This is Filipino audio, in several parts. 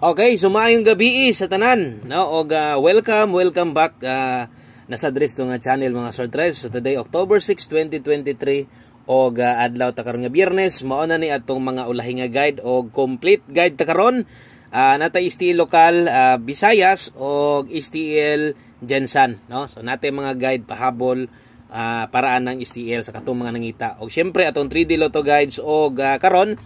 Okay, sumayong gabi eh, sa tanan. No, og uh, welcome, welcome back uh, ah, sa dress nga channel mga sortres. So today October 6, 2023 og uh, adlaw ta karon nga Biyernes, mao na ni atong mga ulahi nga guide og complete guide ta karon. Uh, nata STL e local uh, Visayas og STL e Jensan, no? So nate mga guide pahabol uh, paraan ng STL e sa katong mga nangita. Og syempre atong 3D Lotto guides og uh, karon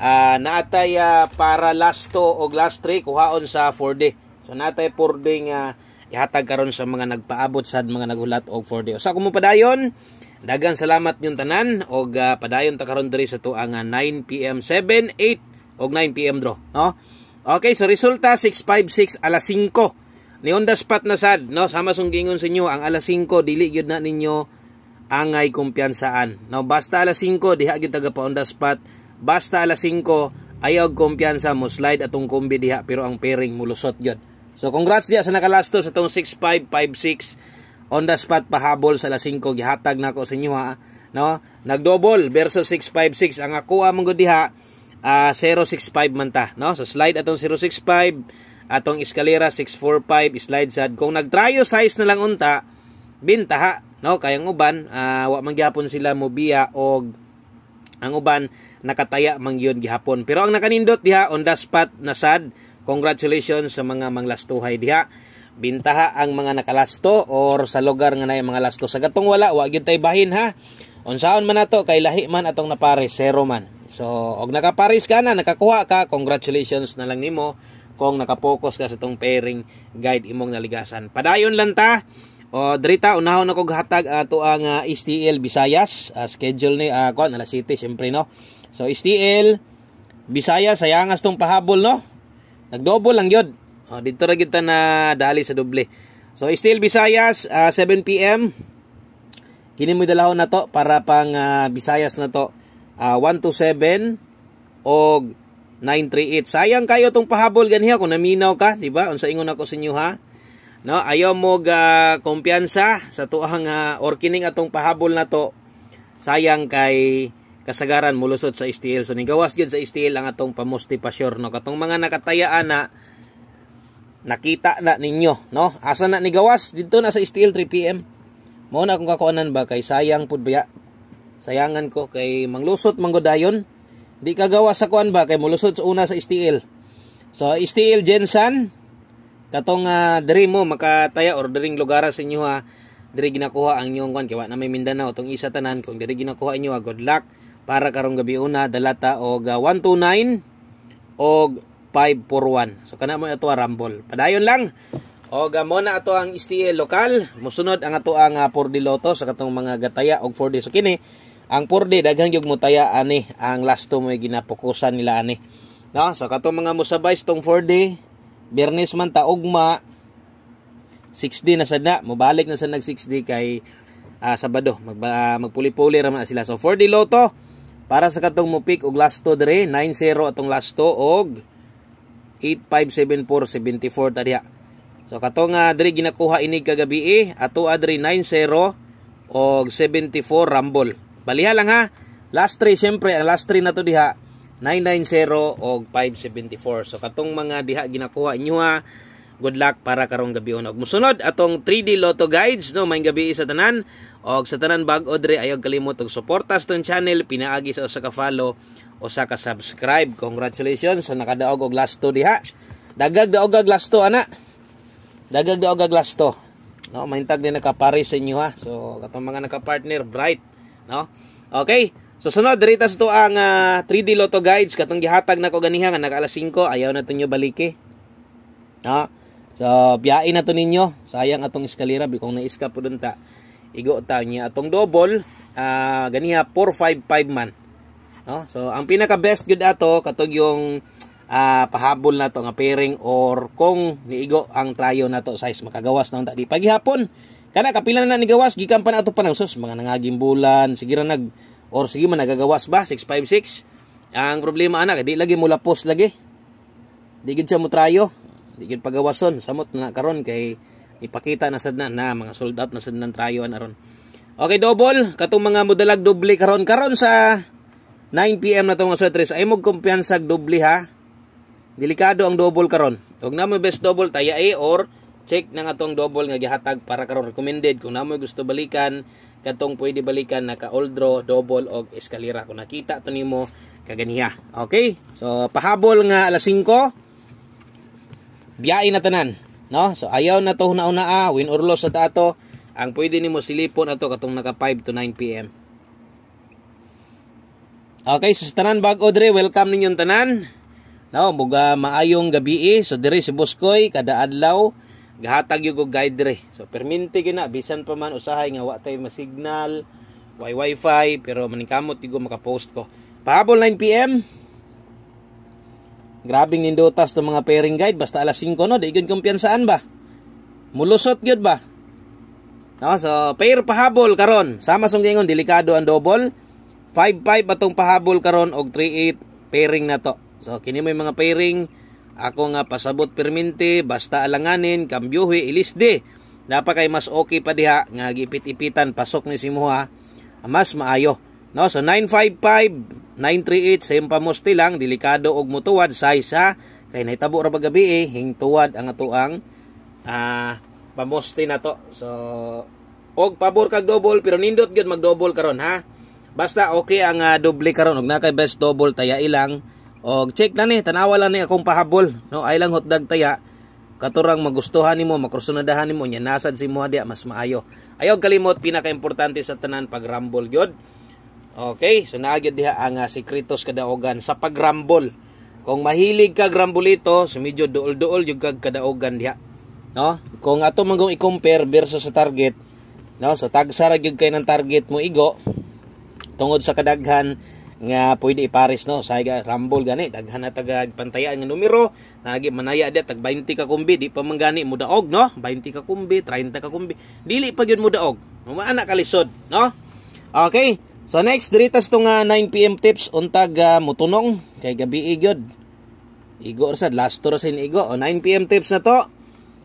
uh, naatay uh, para last 2 o last three kuhaon sa 4D. So naatay 4D nga uh, ihatag karon sa mga nagpaabot sad mga nagulat og 4D. Usa ko mo padayon. Daghang salamat yung tanan og uh, padayon ta karon diri sa tuang uh, 9 PM 7 8 og 9 PM draw, no? Okay, so resulta 656 alas 5. Ni on the spot na sad, no? Sama sung gingon sa inyo ang alas 5 dili gyud na ninyo angay kumpiyansaan. No, basta alas 5 diha gyud taga pa on the spot Basta alas 5, ayaw kumpiyansa mo slide atong kombi diha pero ang pairing mulusot yun. So congrats diya sa nakalasto sa itong 6556 on the spot pahabol sa alas 5 gihatag na ko sa inyo ha. No? Nagdouble versus 656 ang ako among diha uh, ah, 065 man ta no so slide atong 065 atong eskalera 645 slide sad kung nagtryo size na lang unta bintaha no kay ang uban uh, wa man gyapon sila mobiya og ang uban nakataya man yun gihapon. Pero ang nakanindot diha on the spot na sad, congratulations sa mga manglastuhay diha. Bintaha ang mga nakalasto or sa lugar nga nay mga lasto. Sa gatong wala, wa gyud tay bahin ha. Unsaon man nato kay lahi man atong napare zero man. So, og nakaparis ka na, nakakuha ka, congratulations na lang nimo kung nakapokus ka sa itong pairing guide imong naligasan. Padayon lang ta, o drita unahon na kog hatag ato ah, uh, ang uh, ah, STL Visayas uh, schedule ni uh, kon alas 7 syempre no. So STL Visayas sayangas tong pahabol no. Nagdouble lang yod. O dito ra kita na dali sa doble. So STL Visayas uh, 7 PM kini mo dalahon na to para pang uh, Visayas na to uh, 127 og 938. Sayang kayo tong pahabol ganhi kung naminaw ka, di ba? Unsa ingon ako sa inyo ha? no ayaw mo ga kumpiyansa sa tuang uh, or kining atong pahabol na to sayang kay kasagaran mulusot sa steel so ni gawas gyud sa steel ang atong pamusti pasyur no katong mga nakatayaan na nakita na ninyo no asa na ni gawas didto na sa steel 3 pm mo na akong kakuanan ba kay sayang pud ba sayangan ko kay manglusot manggodayon di kagawas sa kuan ba kay mulusot sa una sa steel so steel Jensen Katong uh, diri mo makataya or diring lugar sa inyo ha. Ah, diri ginakuha ang inyong kwan kay na may Mindanao tong isa tanan kung diri ginakuha inyo ha, ah, good luck para karong gabi una dalata og uh, 129 og 541. So kana mo ato a rumble Padayon lang. Og uh, na ato ang STL lokal. Musunod ang ato ang uh, 4D Lotto sa katong mga gataya og 4D. So kini ang 4D daghang gyud mutaya ani ang last two mo ginapokusan nila ani. No, so katong mga musabay tong 4D Bernes man ta ugma 6D na sad na mobalik na sad nag 6D kay uh, Sabado Mag, uh, ah, magpuli-puli ra man sila. So 4D loto para sa katong mo pick og last lasto dire 90 atong last lasto og 857474 ta So katong uh, diri ginakuha ini kagabi eh, ato adri ah, 90 og 74 rumble. Baliha lang ha. Last 3 syempre ang last 3 na to diha 990 og 574. So katong mga diha ginakuha inyo ha. Good luck para karong gabi unog. Musunod atong 3D Lotto Guides no maayong gabi sa tanan og sa tanan bag-o dre ayog kalimot og suporta sa tong channel pinaagi sa usa ka follow sa ka subscribe. Congratulations sa nakadaog og last 2 diha. Dagag daog og last 2 ana. Dagag daog og last 2. No, mahintag din nakapare sa inyo ha. So katong mga nakapartner Bright no. Okay. So sunod diri tas to ang uh, ah, 3D Lotto guides katong gihatag nako ganiha nga naka alas 5 ayaw na tunyo balike. Ha? So biyain na to ninyo. Sayang atong eskalera bikong na po dun ta. Igo ta niya atong double uh, ganiha 455 man. No? So ang pinaka best gud ato katong yung uh, pahabol na to nga pairing or kung niigo ang trayo na to size makagawas na unta di pagihapon. Kana kapila na nigawas gikan pa na ato panang mga nangaging bulan sigira nag Or sige man, nagagawas ba? 656? Ang problema anak, di lagi mula post lagi. Di gid siya mo tryo Di gid pagawason. Samot na karon kay ipakita na sad na, na mga sold out na sad nang trayo aron. Okay, double. Katong mga modalag doble karon karon sa 9 PM na tong aswetres. Ay mo kumpiyansa doble ha. Delikado ang double karon. Ug na mo best double taya eh, or check na nga tong double nga gihatag para karon recommended kung na mo gusto balikan katong pwede balikan naka old draw double og eskalera kung nakita to nimo kaganiha okay so pahabol nga alas 5 biyain na tanan no so ayaw na to una una ah, win or loss sa ato ang pwede nimo silipon ato katong naka 5 to 9 pm okay so sa tanan bag-o dre welcome ninyo tanan no buga maayong gabi eh. so diri si Boskoy kada adlaw Gahatag yung og guide re. So perminti gina bisan pa man usahay nga wa tay masignal, way wifi pero maningkamot yung makapost ko. Pahabol 9 PM. Grabing nindotas ng mga pairing guide basta alas 5 no, di gyud kumpiyansaan ba? Mulusot gyud ba? No, so pair pahabol karon. Sama sung gingon delikado ang double. 5-5 atong pahabol karon og 3-8 pairing na to. So kini may mga pairing ako nga pasabot perminti, basta alanganin, kambyohi, ilisde. Dapa kay mas okay pa diha, nga gipit-ipitan, pasok ni si simuha, mas maayo. No, so 955, 938, same pa musti lang, delikado og mutuwad, size ha. Kay naitabo ra paggabi eh, hingtuwad ang atoang ah, pamusti na to. So, og pabor kag double pero nindot gyud mag double karon ha. Basta okay ang uh, doble karon og na kay best double taya ilang Og check na ni, tanawa lang ni akong pahabol. No, ay lang hotdog taya. Katurang magustuhan nimo, makrusunadahan nimo, nya nasad si mo dia mas maayo. Ayaw kalimot pinakaimportante sa tanan pag rumble gyud. Okay, so naagid diha ang uh, sikretos kadaogan sa pag-rumble. Kung mahilig ka grambulito, sumidyo duol-duol yung kag kadaogan diha. No? Kung ato mangong i-compare versus sa target, no? So tagsara yung kay ng target mo igo tungod sa kadaghan nga pwede ipares no sa rumble gani daghan na taga pantayaan nga numero lagi manaya di tag 20 ka kumbi di pa mangani gani mo daog no 20 ka kumbi 30 ka kumbi dili pa gyud mo daog maana ka lisod no okay so next diritas to nga 9 pm tips untag uh, mutunong kay gabi gyud igo or sad last tour sa igo o 9 pm tips na to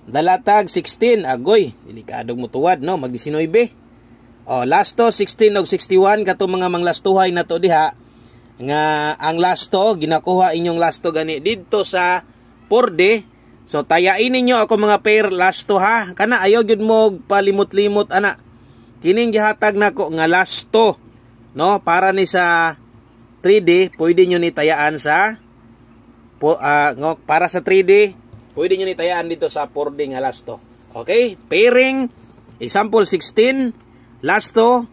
dalatag 16 agoy delikadong mutuwad no mag 19 oh last to 16 og 61 kato mga manglastuhay na to diha nga ang lasto ginakuha inyong lasto gani dito sa 4D so tayain ninyo ako mga pair lasto ha kana ayo gyud mo palimot-limot ana kining gihatag nako nga lasto no para ni sa 3D pwede nyo ni tayaan sa po, uh, para sa 3D pwede nyo ni tayaan dito sa 4D nga lasto okay pairing example 16 lasto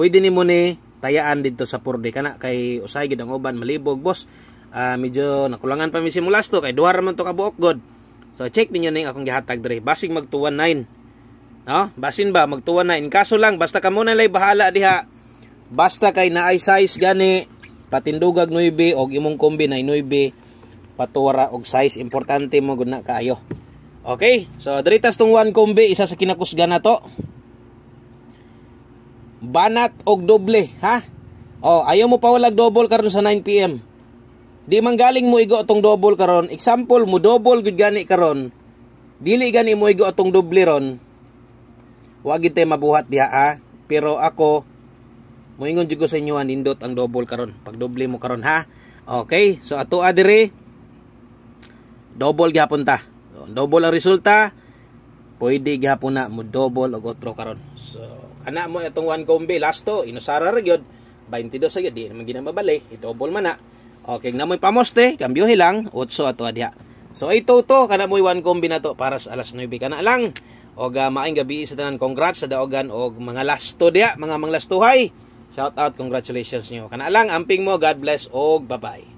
pwede ni mo ni tayaan dito sa purde kana kay usay gid ang uban malibog boss uh, medyo nakulangan pa mi simulas to kay duha ra man to ka buok god so check ninyo ning akong gihatag diri basig magtuwa 9 no basin ba magtuwa 9 kaso lang basta kamo na lay bahala diha basta kay naay size gani patindugag 9 og imong kombi na 9 patuwara og size importante mo gud na kaayo Okay, so diritas tong one combi, isa sa kinakusgan na to banat og doble ha oh ayaw mo pa pawalag double karon sa 9 pm di man galing mo igo atong double karon example mo double gud gani karon dili gani mo igo atong doble ron wa gid mabuhat diha ha? pero ako moingon jud ko sa inyo nindot ang double karon pag doble mo karon ha okay so ato adiri double gihapon ta double ang resulta pwede gihapon na mo double og otro karon so Ana mo itong one kombi, lasto, inusara ra gyud 22 sa gyud, di naman ginamabali, itobol man na. Okay, na mo'y pamoste, kambyo hilang, 8 ato adya. So, ito to, kana mo'y one kombi na to para sa alas 9 kana lang. Og uh, maayong gabi sa tanan, congrats sa daogan og mga lasto dia mga manglastuhay. Shout out, congratulations niyo. Kana lang, amping mo, God bless og bye-bye.